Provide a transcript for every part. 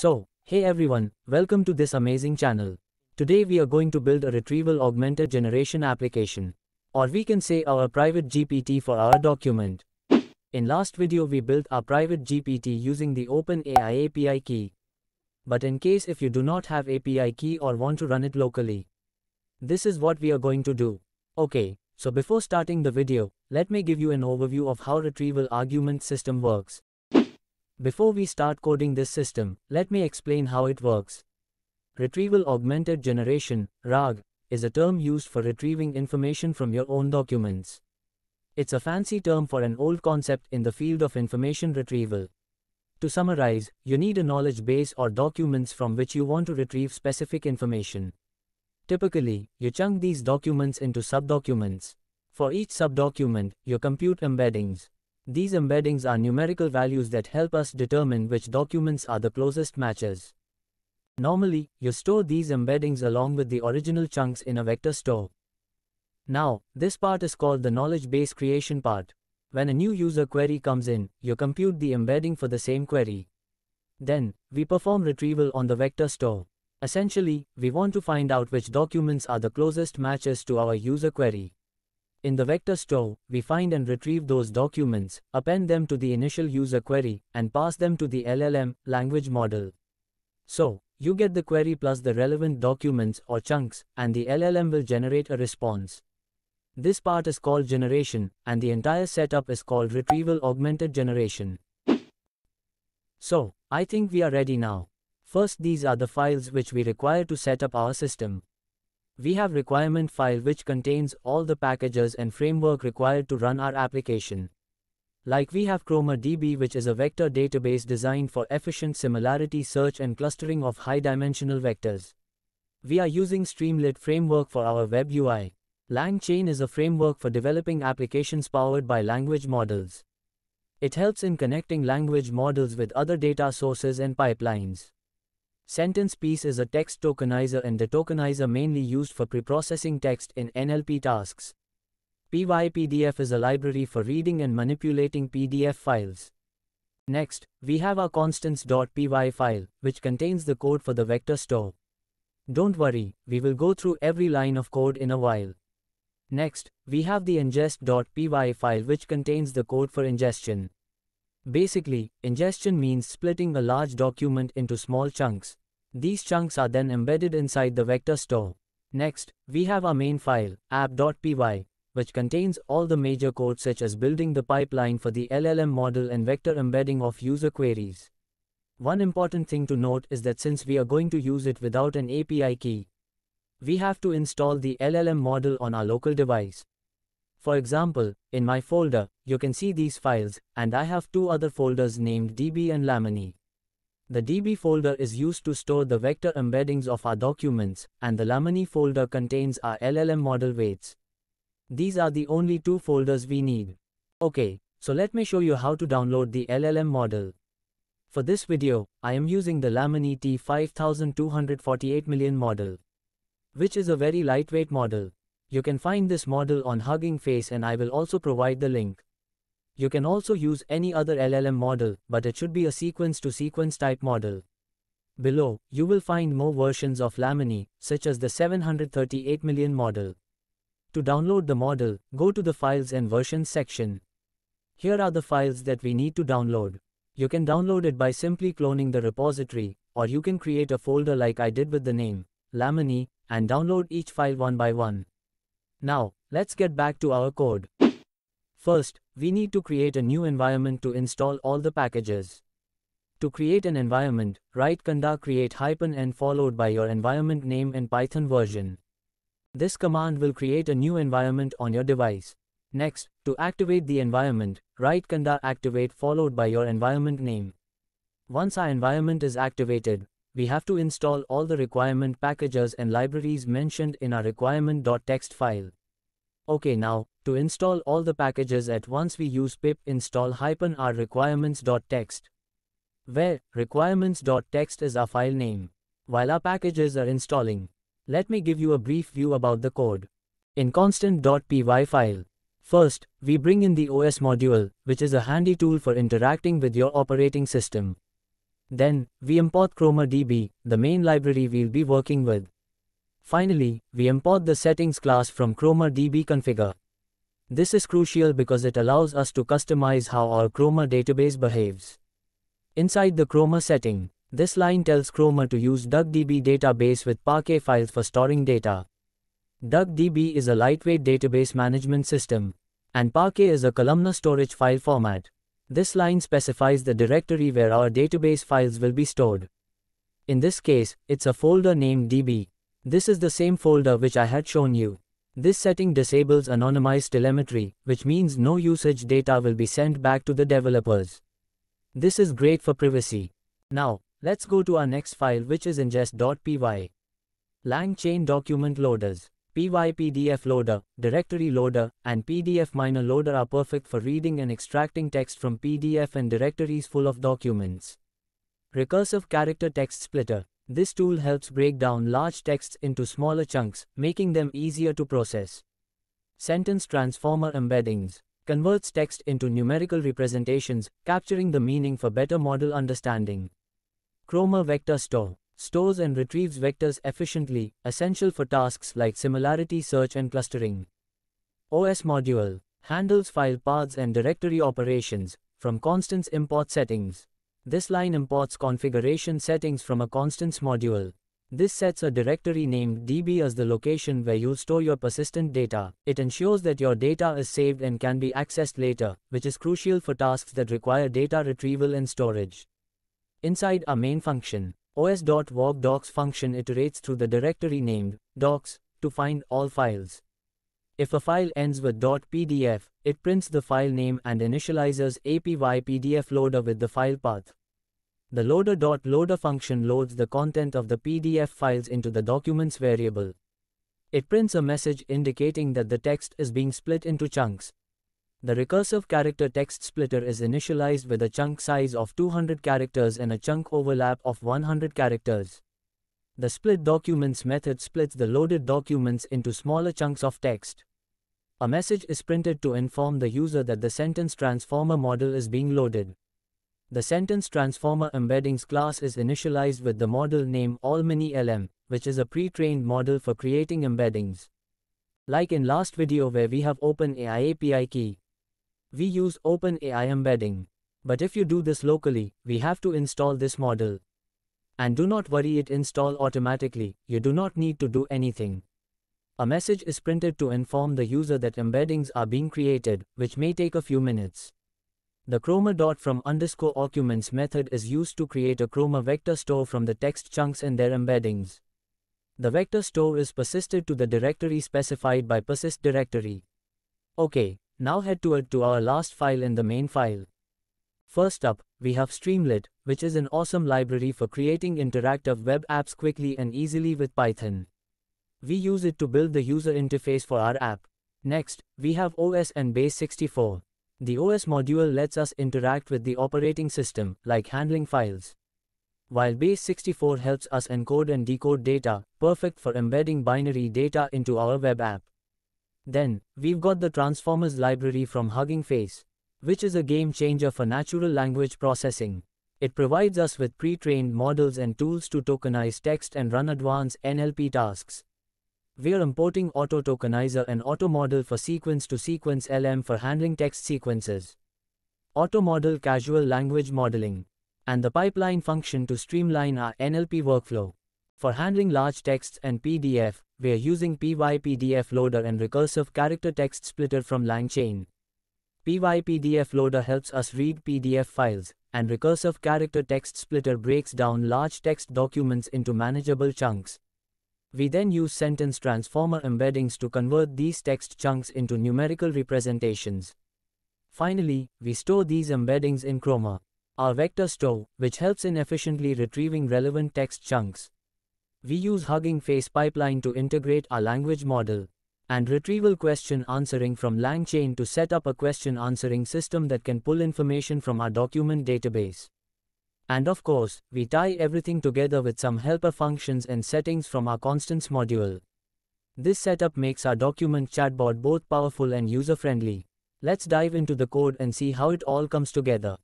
So, hey everyone, welcome to this amazing channel. Today we are going to build a retrieval augmented generation application. Or we can say our private GPT for our document. In last video we built our private GPT using the OpenAI API key. But in case if you do not have API key or want to run it locally. This is what we are going to do. Okay, so before starting the video, let me give you an overview of how retrieval argument system works. Before we start coding this system, let me explain how it works. Retrieval Augmented Generation, RAG, is a term used for retrieving information from your own documents. It's a fancy term for an old concept in the field of information retrieval. To summarize, you need a knowledge base or documents from which you want to retrieve specific information. Typically, you chunk these documents into subdocuments. For each subdocument, you compute embeddings. These embeddings are numerical values that help us determine which documents are the closest matches. Normally, you store these embeddings along with the original chunks in a vector store. Now, this part is called the knowledge base creation part. When a new user query comes in, you compute the embedding for the same query. Then, we perform retrieval on the vector store. Essentially, we want to find out which documents are the closest matches to our user query. In the vector store, we find and retrieve those documents, append them to the initial user query, and pass them to the LLM language model. So, you get the query plus the relevant documents or chunks, and the LLM will generate a response. This part is called generation, and the entire setup is called retrieval augmented generation. So, I think we are ready now. First these are the files which we require to set up our system we have requirement file which contains all the packages and framework required to run our application. Like we have ChromaDB which is a vector database designed for efficient similarity search and clustering of high-dimensional vectors. We are using Streamlit framework for our web UI. LangChain is a framework for developing applications powered by language models. It helps in connecting language models with other data sources and pipelines. Sentence Piece is a text tokenizer and the tokenizer mainly used for preprocessing text in NLP tasks. PyPDF is a library for reading and manipulating PDF files. Next, we have our constants.py file, which contains the code for the vector store. Don't worry, we will go through every line of code in a while. Next, we have the ingest.py file which contains the code for ingestion. Basically, ingestion means splitting a large document into small chunks. These chunks are then embedded inside the vector store. Next, we have our main file, app.py, which contains all the major code such as building the pipeline for the LLM model and vector embedding of user queries. One important thing to note is that since we are going to use it without an API key, we have to install the LLM model on our local device. For example, in my folder, you can see these files, and I have two other folders named db and lamini. The db folder is used to store the vector embeddings of our documents, and the lamini folder contains our LLM model weights. These are the only two folders we need. Okay, so let me show you how to download the LLM model. For this video, I am using the Lamini T5248 million model, which is a very lightweight model. You can find this model on Hugging Face and I will also provide the link. You can also use any other LLM model, but it should be a sequence-to-sequence -sequence type model. Below, you will find more versions of Lamini, such as the 738 million model. To download the model, go to the Files and Versions section. Here are the files that we need to download. You can download it by simply cloning the repository, or you can create a folder like I did with the name, Lamini, and download each file one by one. Now, let's get back to our code. First, we need to create a new environment to install all the packages. To create an environment, write conda create hyphen n followed by your environment name and Python version. This command will create a new environment on your device. Next, to activate the environment, write conda activate followed by your environment name. Once our environment is activated, we have to install all the requirement packages and libraries mentioned in our requirement.txt file. Okay now, to install all the packages at once we use pip install -r requirements.txt. Where requirements.txt is our file name. While our packages are installing, let me give you a brief view about the code. In constant.py file, first, we bring in the OS module, which is a handy tool for interacting with your operating system. Then, we import ChromaDB, the main library we'll be working with. Finally, we import the settings class from Chroma DB configure. This is crucial because it allows us to customize how our Chroma database behaves. Inside the Chroma setting, this line tells Chroma to use DuckDB database with Parquet files for storing data. DuckDB is a lightweight database management system, and Parquet is a columnar storage file format. This line specifies the directory where our database files will be stored. In this case, it's a folder named DB. This is the same folder which I had shown you. This setting disables anonymized telemetry, which means no usage data will be sent back to the developers. This is great for privacy. Now, let's go to our next file which is ingest.py. LangChain document loaders, py PDF loader, directory loader, and PDF miner loader are perfect for reading and extracting text from PDF and directories full of documents. Recursive character text splitter, this tool helps break down large texts into smaller chunks, making them easier to process. Sentence Transformer Embeddings converts text into numerical representations, capturing the meaning for better model understanding. Chroma Vector Store stores and retrieves vectors efficiently, essential for tasks like similarity search and clustering. OS Module handles file paths and directory operations, from constants import settings. This line imports configuration settings from a constants module. This sets a directory named db as the location where you'll store your persistent data. It ensures that your data is saved and can be accessed later, which is crucial for tasks that require data retrieval and storage. Inside our main function, docs function iterates through the directory named docs to find all files. If a file ends with .pdf, it prints the file name and initializes APY loader with the file path. The loader.loader function loads the content of the PDF files into the documents variable. It prints a message indicating that the text is being split into chunks. The recursive character text splitter is initialized with a chunk size of 200 characters and a chunk overlap of 100 characters. The split documents method splits the loaded documents into smaller chunks of text. A message is printed to inform the user that the sentence transformer model is being loaded. The sentence transformer embeddings class is initialized with the model name AllMiniLM, which is a pre-trained model for creating embeddings. Like in last video where we have OpenAI API key, we use OpenAI embedding. But if you do this locally, we have to install this model. And do not worry it install automatically, you do not need to do anything. A message is printed to inform the user that embeddings are being created, which may take a few minutes. The chroma dot from underscore arguments method is used to create a chroma vector store from the text chunks and their embeddings. The vector store is persisted to the directory specified by persist directory. Okay, now head toward to our last file in the main file. First up, we have Streamlit, which is an awesome library for creating interactive web apps quickly and easily with Python. We use it to build the user interface for our app. Next, we have OS and Base64. The OS module lets us interact with the operating system, like handling files. While Base64 helps us encode and decode data, perfect for embedding binary data into our web app. Then, we've got the Transformers library from Hugging Face which is a game changer for natural language processing. It provides us with pre-trained models and tools to tokenize text and run advanced NLP tasks. We are importing Auto Tokenizer and Auto Model for sequence-to-sequence -sequence LM for handling text sequences. Auto Model Casual Language Modeling. And the pipeline function to streamline our NLP workflow. For handling large texts and PDF, we are using PyPDF loader and recursive character text splitter from LangChain. PyPDF loader helps us read PDF files, and recursive character text splitter breaks down large text documents into manageable chunks. We then use sentence transformer embeddings to convert these text chunks into numerical representations. Finally, we store these embeddings in Chroma, our vector store, which helps in efficiently retrieving relevant text chunks. We use Hugging Face pipeline to integrate our language model and retrieval question answering from LangChain to set up a question answering system that can pull information from our document database. And of course, we tie everything together with some helper functions and settings from our constants module. This setup makes our document chatbot both powerful and user-friendly. Let's dive into the code and see how it all comes together.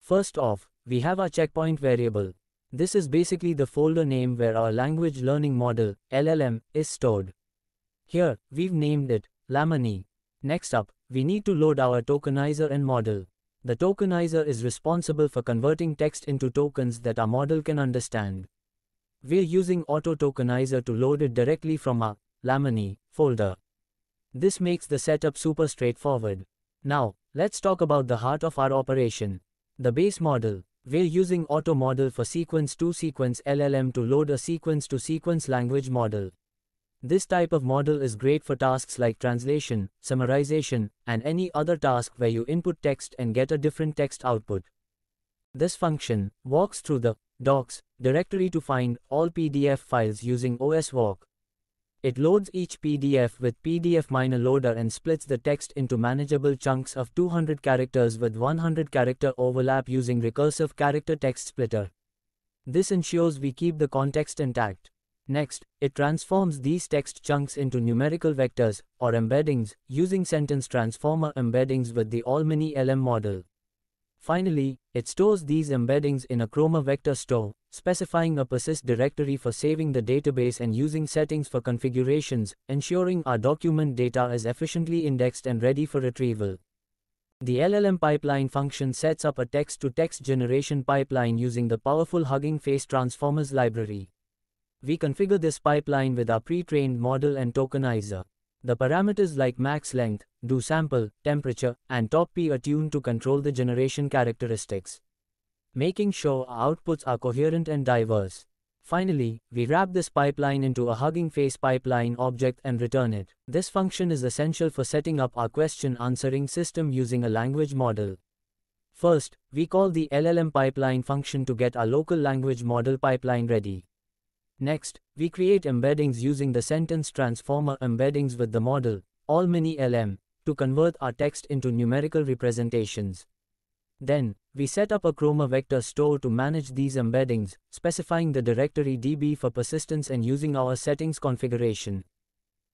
First off, we have our checkpoint variable. This is basically the folder name where our language learning model, LLM, is stored. Here, we've named it Lamani. Next up, we need to load our tokenizer and model. The tokenizer is responsible for converting text into tokens that our model can understand. We're using auto tokenizer to load it directly from our Lamani, folder. This makes the setup super straightforward. Now, let's talk about the heart of our operation. The base model. We're using auto model for sequence to sequence LLM to load a sequence to sequence language model. This type of model is great for tasks like translation, summarization, and any other task where you input text and get a different text output. This function walks through the docs directory to find all PDF files using OS walk. It loads each PDF with PDF Miner Loader and splits the text into manageable chunks of 200 characters with 100 character overlap using recursive character text splitter. This ensures we keep the context intact. Next, it transforms these text chunks into numerical vectors, or embeddings, using sentence transformer embeddings with the Almini LM model. Finally, it stores these embeddings in a Chroma vector store, specifying a persist directory for saving the database and using settings for configurations, ensuring our document data is efficiently indexed and ready for retrieval. The LLM pipeline function sets up a text-to-text -text generation pipeline using the powerful Hugging Face Transformers library. We configure this pipeline with our pre-trained model and tokenizer. The parameters like max length, do sample, temperature, and top P are tuned to control the generation characteristics, making sure our outputs are coherent and diverse. Finally, we wrap this pipeline into a Hugging Face pipeline object and return it. This function is essential for setting up our question answering system using a language model. First, we call the LLM pipeline function to get our local language model pipeline ready. Next, we create embeddings using the sentence transformer embeddings with the model, all mini LM, to convert our text into numerical representations. Then, we set up a chroma vector store to manage these embeddings, specifying the directory DB for persistence and using our settings configuration.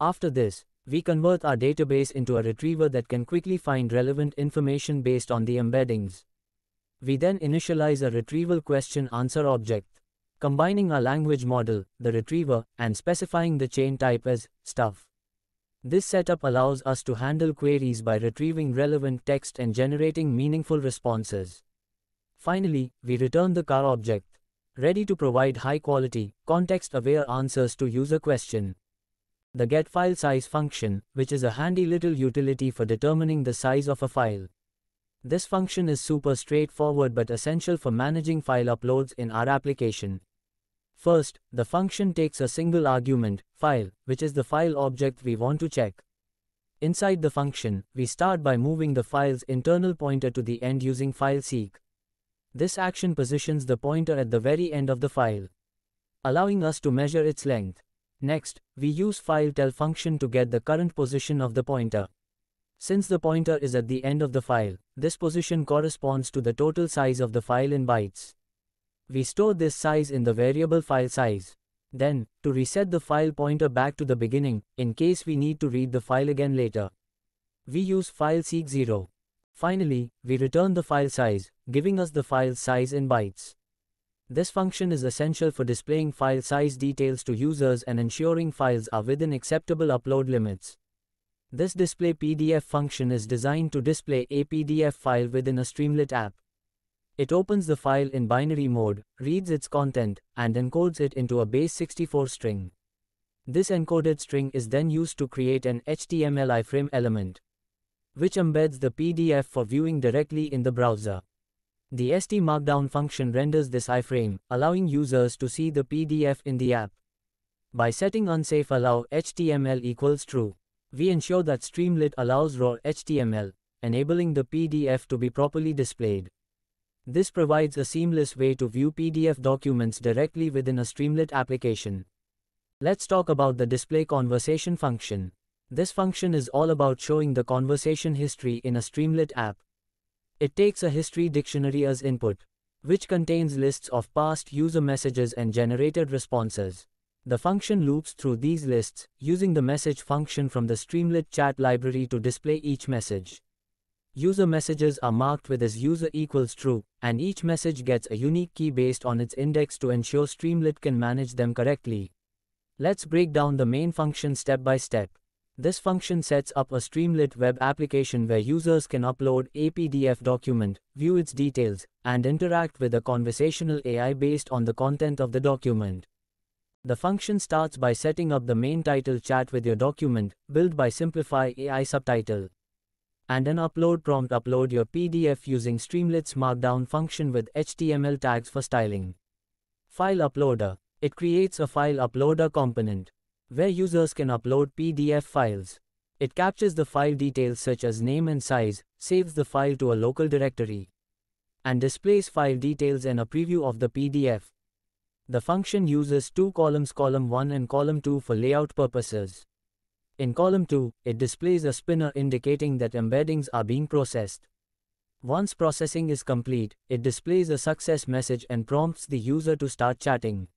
After this, we convert our database into a retriever that can quickly find relevant information based on the embeddings. We then initialize a retrieval question answer object combining a language model, the retriever, and specifying the chain type as stuff. This setup allows us to handle queries by retrieving relevant text and generating meaningful responses. Finally, we return the car object, ready to provide high-quality, context-aware answers to user question. The getFileSize function, which is a handy little utility for determining the size of a file. This function is super straightforward but essential for managing file uploads in our application. First, the function takes a single argument, file, which is the file object we want to check. Inside the function, we start by moving the file's internal pointer to the end using fileseek. This action positions the pointer at the very end of the file, allowing us to measure its length. Next, we use tell function to get the current position of the pointer. Since the pointer is at the end of the file, this position corresponds to the total size of the file in bytes. We store this size in the variable file size. Then, to reset the file pointer back to the beginning, in case we need to read the file again later. We use file seek 0. Finally, we return the file size, giving us the file size in bytes. This function is essential for displaying file size details to users and ensuring files are within acceptable upload limits. This display PDF function is designed to display a PDF file within a Streamlit app. It opens the file in binary mode, reads its content, and encodes it into a base64 string. This encoded string is then used to create an HTML iframe element, which embeds the PDF for viewing directly in the browser. The ST Markdown function renders this iframe, allowing users to see the PDF in the app. By setting unsafe allow HTML equals true, we ensure that Streamlit allows raw HTML, enabling the PDF to be properly displayed. This provides a seamless way to view PDF documents directly within a Streamlit application. Let's talk about the display conversation function. This function is all about showing the conversation history in a Streamlit app. It takes a history dictionary as input, which contains lists of past user messages and generated responses. The function loops through these lists, using the message function from the Streamlit chat library to display each message. User messages are marked with as user equals true, and each message gets a unique key based on its index to ensure Streamlit can manage them correctly. Let's break down the main function step by step. This function sets up a Streamlit web application where users can upload a PDF document, view its details, and interact with a conversational AI based on the content of the document. The function starts by setting up the main title chat with your document, built by Simplify AI subtitle and an upload prompt upload your PDF using Streamlit's markdown function with HTML tags for styling. File uploader. It creates a file uploader component where users can upload PDF files. It captures the file details such as name and size, saves the file to a local directory, and displays file details and a preview of the PDF. The function uses two columns column 1 and column 2 for layout purposes. In column 2, it displays a spinner indicating that embeddings are being processed. Once processing is complete, it displays a success message and prompts the user to start chatting.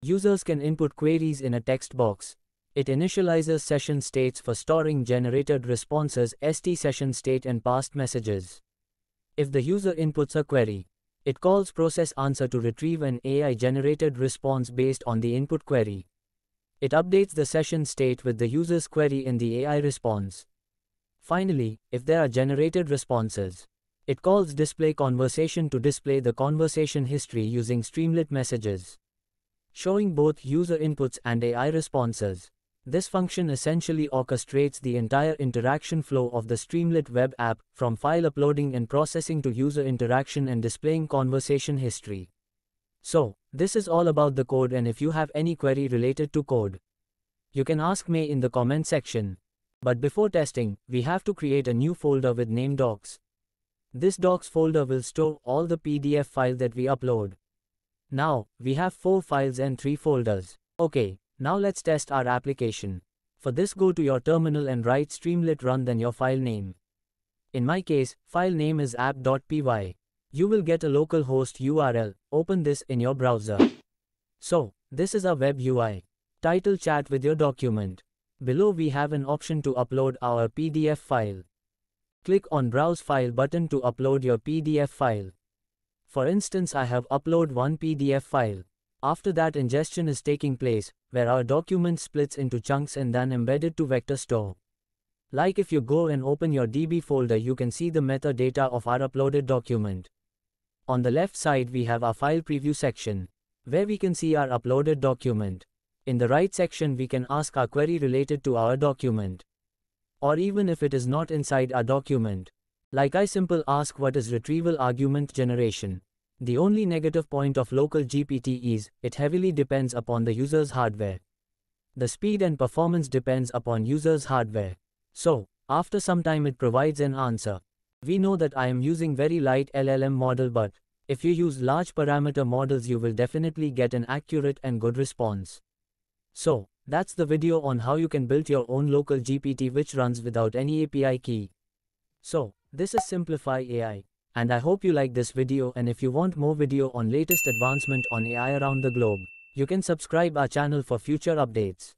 Users can input queries in a text box. It initializes session states for storing generated responses st session state and past messages. If the user inputs a query, it calls process answer to retrieve an AI generated response based on the input query. It updates the session state with the user's query in the AI response. Finally, if there are generated responses, it calls display conversation to display the conversation history using Streamlit messages, showing both user inputs and AI responses. This function essentially orchestrates the entire interaction flow of the Streamlit web app, from file uploading and processing to user interaction and displaying conversation history. So, this is all about the code and if you have any query related to code, you can ask me in the comment section. But before testing, we have to create a new folder with name docs. This docs folder will store all the PDF file that we upload. Now, we have 4 files and 3 folders. Okay, now let's test our application. For this go to your terminal and write streamlit run then your file name. In my case, file name is app.py. You will get a localhost URL, open this in your browser. So, this is our web UI. Title chat with your document. Below we have an option to upload our PDF file. Click on browse file button to upload your PDF file. For instance I have upload one PDF file. After that ingestion is taking place, where our document splits into chunks and then embedded to vector store. Like if you go and open your DB folder you can see the metadata of our uploaded document. On the left side we have our file preview section, where we can see our uploaded document. In the right section we can ask our query related to our document. Or even if it is not inside our document. Like I simple ask what is retrieval argument generation. The only negative point of local GPT is, it heavily depends upon the user's hardware. The speed and performance depends upon user's hardware. So, after some time it provides an answer. We know that I am using very light LLM model but, if you use large parameter models you will definitely get an accurate and good response. So, that's the video on how you can build your own local GPT which runs without any API key. So, this is Simplify AI, and I hope you like this video and if you want more video on latest advancement on AI around the globe, you can subscribe our channel for future updates.